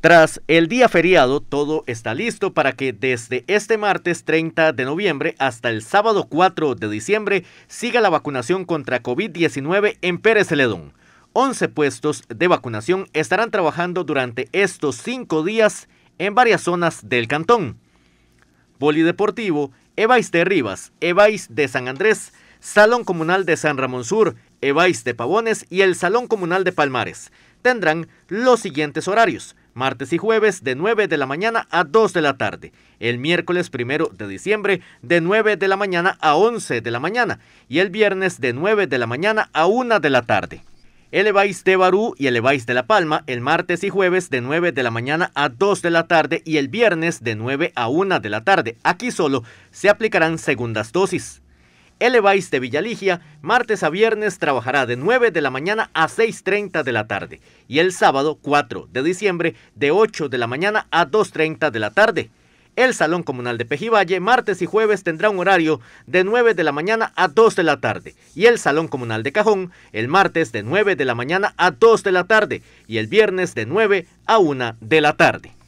Tras el día feriado, todo está listo para que desde este martes 30 de noviembre hasta el sábado 4 de diciembre siga la vacunación contra COVID-19 en Pérez Celedón. 11 puestos de vacunación estarán trabajando durante estos 5 días en varias zonas del cantón. Polideportivo, Evais de Rivas, Evais de San Andrés, Salón Comunal de San Ramón Sur, Evais de Pavones y el Salón Comunal de Palmares tendrán los siguientes horarios. Martes y jueves de 9 de la mañana a 2 de la tarde. El miércoles primero de diciembre de 9 de la mañana a 11 de la mañana. Y el viernes de 9 de la mañana a 1 de la tarde. El Evais de Barú y el Evais de La Palma el martes y jueves de 9 de la mañana a 2 de la tarde y el viernes de 9 a 1 de la tarde. Aquí solo se aplicarán segundas dosis. EVAIS de Villaligia, martes a viernes trabajará de 9 de la mañana a 6.30 de la tarde y el sábado 4 de diciembre de 8 de la mañana a 2.30 de la tarde. El Salón Comunal de Pejivalle martes y jueves tendrá un horario de 9 de la mañana a 2 de la tarde y el Salón Comunal de Cajón el martes de 9 de la mañana a 2 de la tarde y el viernes de 9 a 1 de la tarde.